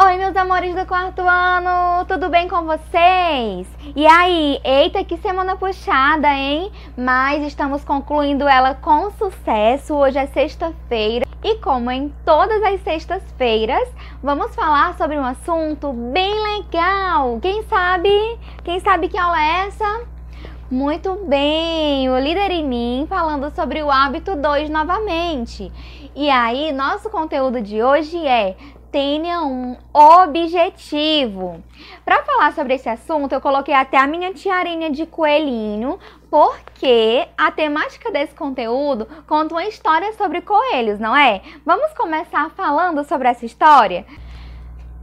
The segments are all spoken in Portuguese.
Oi, meus amores do quarto ano, tudo bem com vocês? E aí, eita, que semana puxada, hein? Mas estamos concluindo ela com sucesso. Hoje é sexta-feira e, como em todas as sextas-feiras, vamos falar sobre um assunto bem legal. Quem sabe? Quem sabe que aula é essa? Muito bem, o líder em mim falando sobre o hábito 2 novamente. E aí, nosso conteúdo de hoje é tenha um objetivo. Para falar sobre esse assunto, eu coloquei até a minha tiarinha de coelhinho, porque a temática desse conteúdo conta uma história sobre coelhos, não é? Vamos começar falando sobre essa história?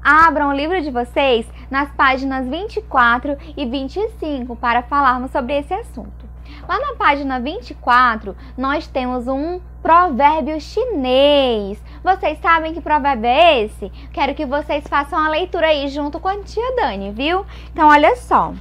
Abram o livro de vocês nas páginas 24 e 25 para falarmos sobre esse assunto. Lá na página 24, nós temos um provérbio chinês vocês sabem que provérbio é esse? Quero que vocês façam a leitura aí junto com a tia Dani, viu? Então, olha só.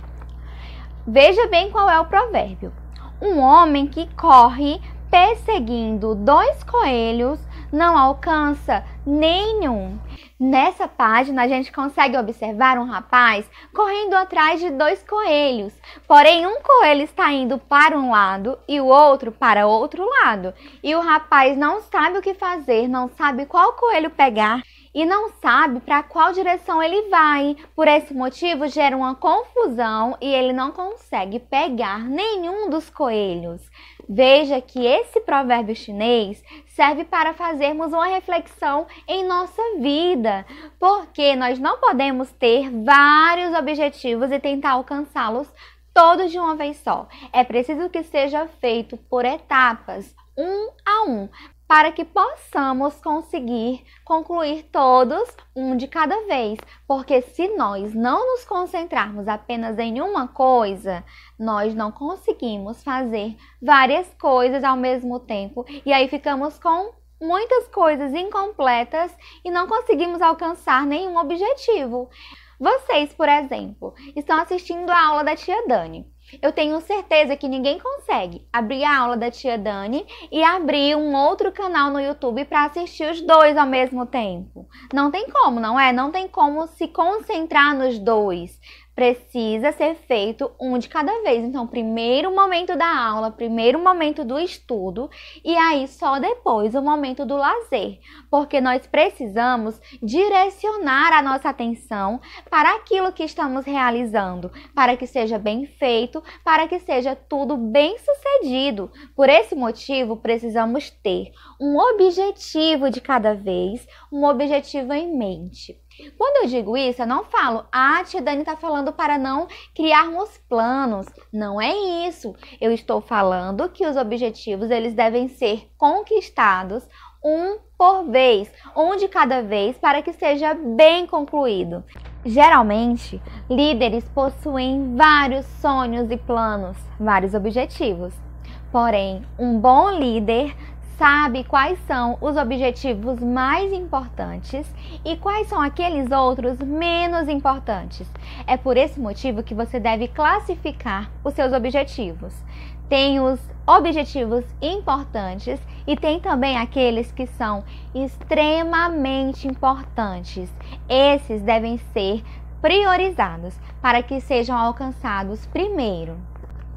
Veja bem qual é o provérbio. Um homem que corre perseguindo dois coelhos não alcança nenhum. Nessa página a gente consegue observar um rapaz correndo atrás de dois coelhos. Porém, um coelho está indo para um lado e o outro para outro lado. E o rapaz não sabe o que fazer, não sabe qual coelho pegar e não sabe para qual direção ele vai. Por esse motivo, gera uma confusão e ele não consegue pegar nenhum dos coelhos. Veja que esse provérbio chinês serve para fazermos uma reflexão em nossa vida, porque nós não podemos ter vários objetivos e tentar alcançá-los todos de uma vez só. É preciso que seja feito por etapas, um a um, para que possamos conseguir concluir todos um de cada vez, porque se nós não nos concentrarmos apenas em uma coisa, nós não conseguimos fazer várias coisas ao mesmo tempo e aí ficamos com muitas coisas incompletas e não conseguimos alcançar nenhum objetivo. Vocês, por exemplo, estão assistindo a aula da tia Dani. Eu tenho certeza que ninguém consegue abrir a aula da tia Dani e abrir um outro canal no YouTube para assistir os dois ao mesmo tempo. Não tem como, não é? Não tem como se concentrar nos dois precisa ser feito um de cada vez. Então, primeiro momento da aula, primeiro momento do estudo e aí só depois o momento do lazer, porque nós precisamos direcionar a nossa atenção para aquilo que estamos realizando, para que seja bem feito, para que seja tudo bem sucedido. Por esse motivo, precisamos ter um objetivo de cada vez, um objetivo em mente. Quando eu digo isso, eu não falo, ah, tia Dani está falando para não criarmos planos. Não é isso. Eu estou falando que os objetivos eles devem ser conquistados um por vez, um de cada vez, para que seja bem concluído. Geralmente, líderes possuem vários sonhos e planos, vários objetivos. Porém, um bom líder sabe quais são os objetivos mais importantes e quais são aqueles outros menos importantes. É por esse motivo que você deve classificar os seus objetivos. Tem os objetivos importantes e tem também aqueles que são extremamente importantes. Esses devem ser priorizados para que sejam alcançados primeiro.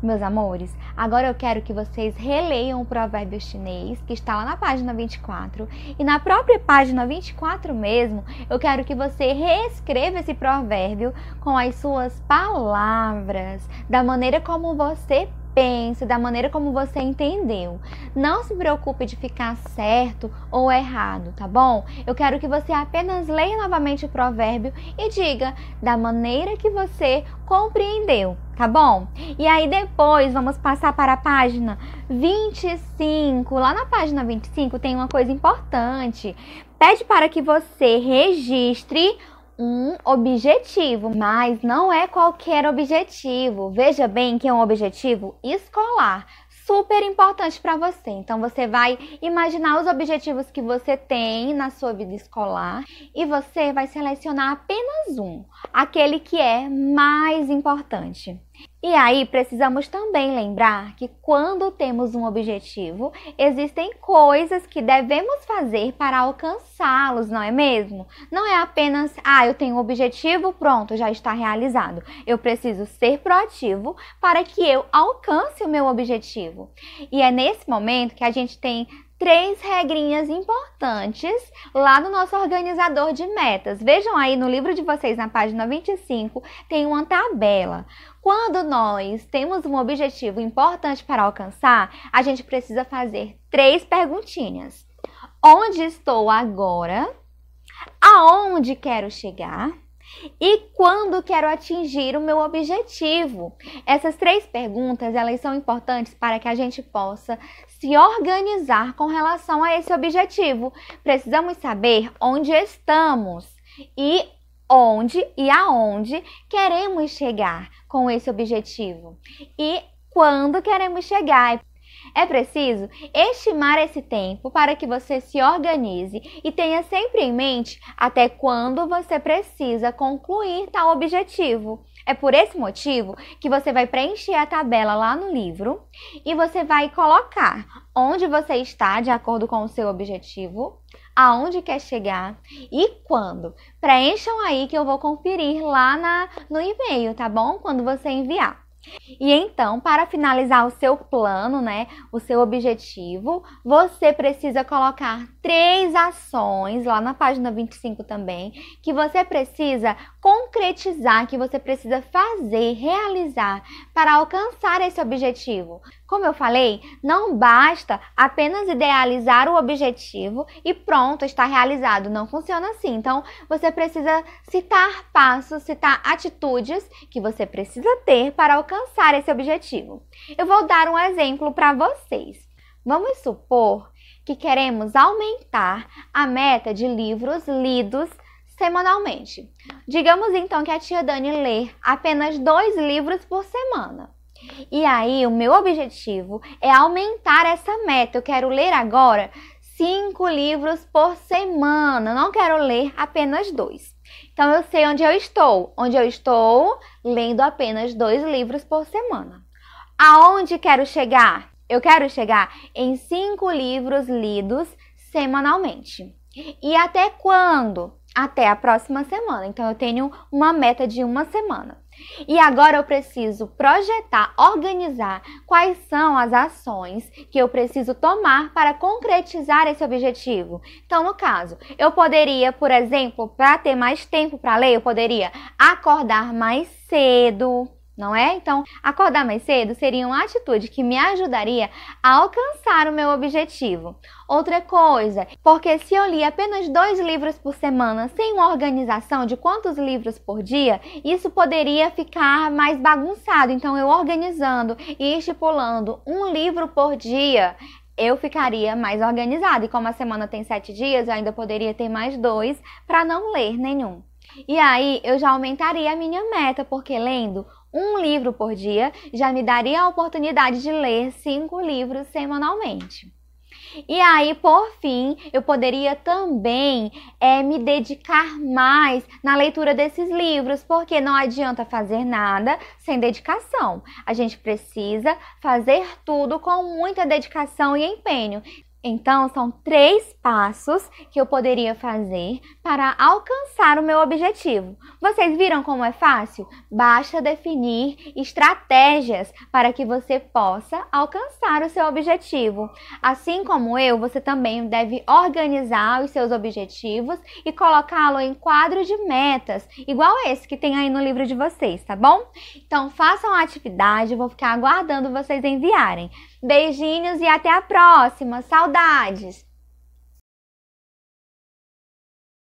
Meus amores, agora eu quero que vocês releiam o provérbio chinês que está lá na página 24 e na própria página 24 mesmo, eu quero que você reescreva esse provérbio com as suas palavras, da maneira como você pense, da maneira como você entendeu. Não se preocupe de ficar certo ou errado, tá bom? Eu quero que você apenas leia novamente o provérbio e diga da maneira que você compreendeu, tá bom? E aí depois vamos passar para a página 25. Lá na página 25 tem uma coisa importante. Pede para que você registre um objetivo, mas não é qualquer objetivo. Veja bem que é um objetivo escolar, super importante para você. Então você vai imaginar os objetivos que você tem na sua vida escolar e você vai selecionar apenas um, aquele que é mais importante. E aí precisamos também lembrar que quando temos um objetivo, existem coisas que devemos fazer para alcançá-los, não é mesmo? Não é apenas, ah, eu tenho um objetivo, pronto, já está realizado. Eu preciso ser proativo para que eu alcance o meu objetivo. E é nesse momento que a gente tem três regrinhas importantes lá no nosso organizador de metas. Vejam aí no livro de vocês, na página 25, tem uma tabela. Quando nós temos um objetivo importante para alcançar, a gente precisa fazer três perguntinhas: onde estou agora? Aonde quero chegar? E quando quero atingir o meu objetivo? Essas três perguntas, elas são importantes para que a gente possa se organizar com relação a esse objetivo. Precisamos saber onde estamos e onde e aonde queremos chegar com esse objetivo. E quando queremos chegar. É preciso estimar esse tempo para que você se organize e tenha sempre em mente até quando você precisa concluir tal objetivo. É por esse motivo que você vai preencher a tabela lá no livro e você vai colocar onde você está de acordo com o seu objetivo, aonde quer chegar e quando. Preencham aí que eu vou conferir lá na, no e-mail, tá bom? Quando você enviar. E então, para finalizar o seu plano, né, o seu objetivo, você precisa colocar três ações lá na página 25 também, que você precisa concretizar, que você precisa fazer, realizar para alcançar esse objetivo. Como eu falei, não basta apenas idealizar o objetivo e pronto, está realizado. Não funciona assim. Então, você precisa citar passos, citar atitudes que você precisa ter para alcançar alcançar esse objetivo. Eu vou dar um exemplo para vocês. Vamos supor que queremos aumentar a meta de livros lidos semanalmente. Digamos então que a tia Dani lê apenas dois livros por semana. E aí, o meu objetivo é aumentar essa meta. Eu quero ler agora cinco livros por semana, não quero ler apenas dois. Então eu sei onde eu estou, onde eu estou lendo apenas dois livros por semana. Aonde quero chegar? Eu quero chegar em cinco livros lidos semanalmente. E até quando? Até a próxima semana. Então eu tenho uma meta de uma semana. E agora eu preciso projetar, organizar quais são as ações que eu preciso tomar para concretizar esse objetivo. Então, no caso, eu poderia, por exemplo, para ter mais tempo para ler, eu poderia acordar mais cedo não é? Então, acordar mais cedo seria uma atitude que me ajudaria a alcançar o meu objetivo. Outra coisa, porque se eu li apenas dois livros por semana sem uma organização de quantos livros por dia, isso poderia ficar mais bagunçado. Então, eu organizando e estipulando um livro por dia, eu ficaria mais organizada. E como a semana tem sete dias, eu ainda poderia ter mais dois para não ler nenhum. E aí eu já aumentaria a minha meta, porque lendo um livro por dia já me daria a oportunidade de ler cinco livros semanalmente. E aí, por fim, eu poderia também é, me dedicar mais na leitura desses livros, porque não adianta fazer nada sem dedicação. A gente precisa fazer tudo com muita dedicação e empenho. Então, são três passos que eu poderia fazer para alcançar o meu objetivo. Vocês viram como é fácil? Basta definir estratégias para que você possa alcançar o seu objetivo. Assim como eu, você também deve organizar os seus objetivos e colocá-lo em quadro de metas, igual esse que tem aí no livro de vocês, tá bom? Então, façam a atividade, vou ficar aguardando vocês enviarem. Beijinhos e até a próxima. Saudades!